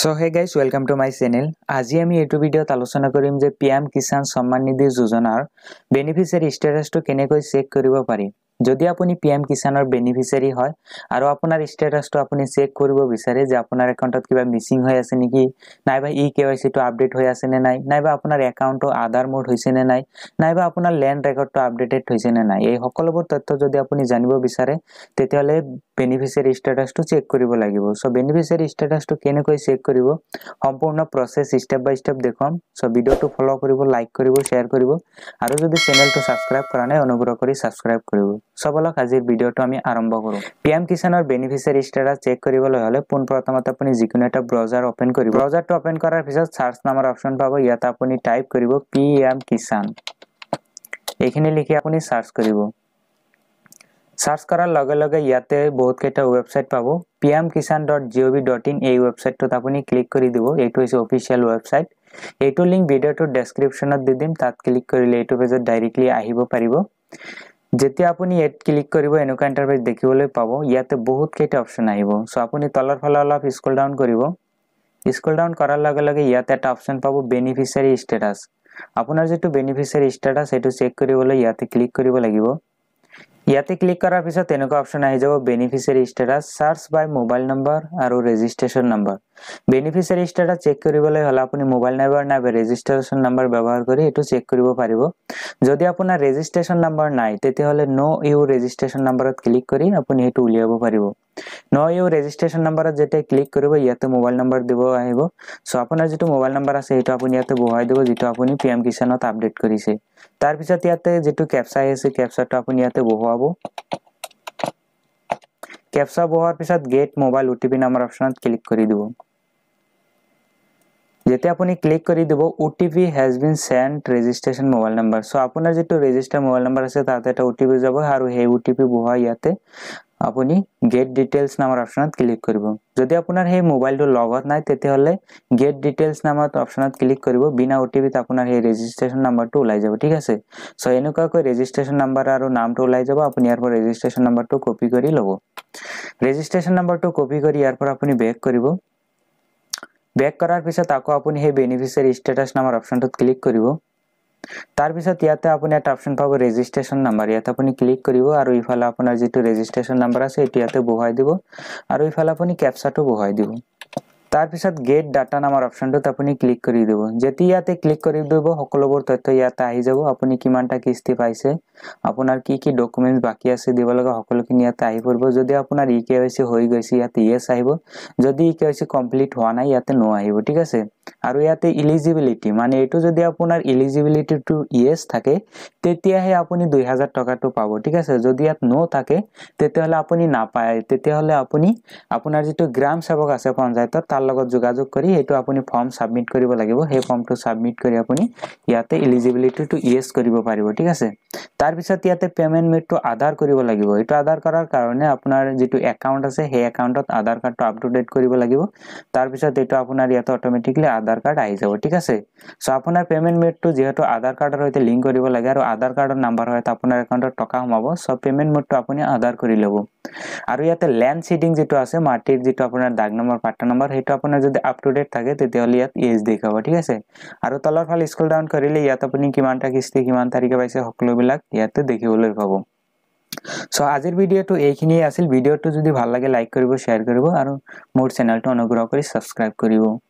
so' hey guys welcome to my channel আজি আমি এইটো ভিডিঅ'ত আলোচনা কৰিম যে পি এম কিষাণ সন্মান নিধি যোজনাৰ বেনিফিচিয়াৰী ষ্টেটাছটো কেনেকৈ চেক কৰিব পাৰি যদি আপুনি পি এম কিষাণৰ বেনিফিচিয়াৰী হয় আৰু আপোনাৰ ষ্টেটাছটো আপুনি চেক কৰিব বিচাৰে যে আপোনাৰ একাউণ্টত কিবা মিচিং হৈ আছে নেকি নাইবা ই কে ৱাই চিটো আপডেট হৈ আছে নে নাই নাইবা আপোনাৰ একাউণ্টটো আধাৰ মোড হৈছে নে নাই নাইবা আপোনাৰ লেণ্ড ৰেকৰ্ডটো আপডেটেড হৈছে নে নাই এই সকলোবোৰ তথ্য যদি আপুনি জানিব বিচাৰে তেতিয়াহ'লে বেনিফিচিয়াৰী ষ্টেটাছটো চেক কৰিব লাগিব চ' বেনিফিচিয়াৰী ষ্টেটাছটো কেনেকৈ চেক কৰিব সম্পূৰ্ণ প্ৰচেছ ষ্টেপ বাই ষ্টেপ দেখুৱাম চ' ভিডিঅ'টো ফ'ল' কৰিব লাইক কৰিব শ্বেয়াৰ কৰিব আৰু যদি চেনেলটো ছাবস্ক্ৰাইব কৰা নাই অনুগ্ৰহ কৰি ছাবস্ক্ৰাইব কৰিব সবলক আজিৰ ভিডিওটো আমি আৰম্ভ কৰো পিএম কিষাণৰ বেনিফিচিয়াৰী ষ্টেটাছ চেক কৰিবলৈ হলে পোনপ্ৰথমতে আপুনি যিকোনো এটা ব্ৰাউজাৰ ওপেন কৰিব ব্ৰাউজাৰটো ওপেন কৰাৰ পিছত সাৰ্চ নামৰ অপচন পাব ইয়াত আপুনি টাইপ কৰিব পিএম কিষাণ এখিনি লিখি আপুনি সাৰ্চ কৰিব সাৰ্চ কৰাৰ লগে লগে ইয়াতে বহুত কেইটা ওয়েবসাইট পাব PM Kisan dot gov dot in এই ওয়েবসাইটটোত আপুনি ক্লিক কৰি দিব এইটো হৈছে অফিচিয়েল ওয়েবসাইট এইটো লিংক ভিডিঅ'টোৰ ডেছক্ৰিপশ্যনত দি দিম তাত ক্লিক কৰিলে এইটো পেজত ডাইৰেক্টলি আহিব পাৰিব যেতিয়া আপুনি এড ক্লিক কৰিব এনেকুৱা ইন্টাৰফেস দেখিবলৈ পাব ইয়াতে বহুত কেইটা অপশ্যন আহিব চ' আপুনি তলৰ ফালে অলপ স্ক্ৰল ডাউন কৰিব স্ক্ৰল ডাউন কৰাৰ লগে লগে ইয়াতে এটা অপশ্যন পাব বেনিফিচিয়াৰী ষ্টেটাছ আপোনাৰ যিটো বেনিফিচিয়াৰী ষ্টেটাছ সেইটো চেক কৰিবলৈ ইয়াতে ক্লিক কৰিব লাগিব ইয়াতে ক্লিক কৰাৰ পিছত এনেকুৱা অপশ্যন আহি যাব beneficiary status search by mobile number আৰু registration number beneficiary status check কৰিবলৈ হ'লে আপুনি মোবাইল নম্বৰ নাইবা ৰেজিষ্ট্ৰেশ্যন নম্বৰ ব্যৱহাৰ কৰি এইটো চেক কৰিব পাৰিব যদি আপোনাৰ ৰেজিষ্ট্ৰেশ্যন নম্বৰ নাই তেতিয়াহ'লে ন' ইউ ৰেজিষ্ট্ৰেশ্যন নম্বৰত ক্লিক কৰি আপুনি সেইটো উলিয়াব পাৰিব নো ইউ ৰেজিস্ট্ৰেশন নম্বৰত যেতিয়া ক্লিক কৰিব ইয়াতে মোবাইল নম্বৰ দিব আহিব সো আপোনাৰ যেটো মোবাইল নম্বৰ আছে এটো আপুনি ইয়াতে বহাই দিব যেটো আপুনি পিএম কিষাণত আপডেট কৰিছে তাৰ পিছত ইয়াতে যেটো কেপচা আছে কেপচাটো আপুনি ইয়াতে বহাব কেপচা বহোৱাৰ পিছত গেট মোবাইল ওটিপি নম্বৰ অপচনত ক্লিক কৰি দিব যেতিয়া আপুনি ক্লিক কৰি দিব OTP has been sent registration mobile number so' আপোনাৰ যিটো ৰেজিষ্টাৰ মোবাইল নম্বৰ আছে তাতে এটা অ' টি পি যাব আৰু সেই অ' টি পি বহোৱা ইয়াতে আপুনি গেট ডিটেইলস নামৰ অপচনত ক্লিক কৰিব যদি আপোনাৰ সেই মোবাইলটো লগত নাই তেতিয়াহ'লে গেট ডিটেইলছ নামত অপশ্যনত ক্লিক কৰিব বিনা অ'টিপিত আপোনাৰ সেই ৰেজিষ্ট্ৰেশ্যন নাম্বাৰটো ওলাই যাব ঠিক আছে চ' এনেকুৱাকৈ ৰেজিষ্ট্ৰেশ্যন নাম্বাৰ আৰু নামটো ওলাই যাব আপুনি ইয়াৰ পৰা ৰেজিষ্ট্ৰেশ্যন নাম্বাৰটো কপি কৰি ল'ব ৰেজিষ্ট্ৰেশ্যন নাম্বাৰটো কপি কৰি ইয়াৰ পৰা আপুনি বেক কৰিব বেক কৰাৰ পিছত আকৌ আপুনি সেই বেনিফিচিয়াৰী ষ্টেটাছ নামৰ অপশ্যনটোত ক্লিক কৰিব তাৰ পিছত ইয়াতে আপুনি এটা অপচন পাব ৰেজিষ্ট্ৰেশ্যন নাম্বাৰ ইয়াত আপুনি ক্লিক কৰিব আৰু ইফালে আপোনাৰ যিটো ৰেজিষ্ট্ৰেশ্যন নাম্বাৰ আছে এইটো ইয়াতে বহুৱাই দিব আৰু ইফালে আপুনি কেপচাটো বহুৱাই দিব তাৰপিছত গেট ডাটা নামৰ অপচনটোত আপুনি ক্লিক কৰি দিব যেতিয়া ইয়াতে ক্লিক কৰি দিব সকলোবোৰ তথ্য ইয়াতে আহি যাব আপুনি কিমানটা কিস্তি পাইছে আপোনাৰ কি কি ডকুমেণ্টছ বাকী আছে দিব লগা সকলোখিনি ইয়াতে আহি পৰিব যদি আপোনাৰ ই কে ৱাই চি হৈ গৈছে ইয়াতে ইয়েছ আহিব যদি E K Y C complete হোৱা নাই ইয়াতে ন আহিব ঠিক আছে আৰু ইয়াতে ইলিজিবিলিটি মানে এইটো যদি আপোনাৰ ইলিজিবিলিটিটো ইয়েছ থাকে তেতিয়াহে আপুনি দুই হাজাৰ টকাটো পাব ঠিক আছে যদি ইয়াত ন' থাকে তেতিয়াহ'লে আপুনি নাপায় তেতিয়াহ'লে আপুনি আপোনাৰ যিটো গ্ৰাম সেৱক আছে পঞ্চায়তত তাৰ লগত যোগাযোগ কৰি সেইটো আপুনি ফৰ্ম ছাবমিট কৰিব লাগিব সেই ফৰ্মটো ছাবমিট কৰি আপুনি ইয়াতে ইলিজিবিলিটিটো ইয়েছ কৰিব পাৰিব ঠিক আছে তাৰপিছত ইয়াতে পে'মেণ্ট মেডটো আধাৰ কৰিব লাগিব এইটো আধাৰ কৰাৰ কাৰণে আপোনাৰ যিটো একাউণ্ট আছে সেই একাউণ্টত আধাৰ কাৰ্ডটো আপ টু ডেট কৰিব লাগিব তাৰপিছত এইটো আপোনাৰ ইয়াতে অট'মেটিকলি আধাৰ আধাৰ কাৰ্ড আহি যাব ঠিক আছে চ' আপোনাৰ পে'মেণ্ট মেডটো যিহেতু আধাৰ কাৰ্ডৰ সৈতে লিংক কৰিব লাগে আৰু আধাৰ কাৰ্ডৰ নাম্বাৰ হয় আপোনাৰ একাউণ্টত টকা সোমাব চ' পে'মেণ্ট মেডটো আপুনি আধাৰ কৰি ল'ব আৰু ইয়াতে লেণ্ড ছিডিং যিটো আছে মাটিৰ যিটো আপোনাৰ দাগ নম্বৰ পাট্টা নম্বৰ সেইটো আপোনাৰ যদি আপ টু ডেট থাকে তেতিয়াহ'লে ইয়াত এজ দেখুৱাব ঠিক আছে আৰু তলৰ ফালে স্কুল ডাউন কৰিলে ইয়াত আপুনি কিমানটা কিস্তি কিমান তাৰিখে পাইছে সকলোবিলাক ইয়াতে দেখিবলৈ পাব চ' আজিৰ ভিডিঅ'টো এইখিনিয়েই আছিল ভিডিঅ'টো যদি ভাল লাগে লাইক কৰিব শ্বেয়াৰ কৰিব আৰু মোৰ চেনেলটো অনুগ্ৰহ কৰি ছাবস্ক্ৰাইব কৰিব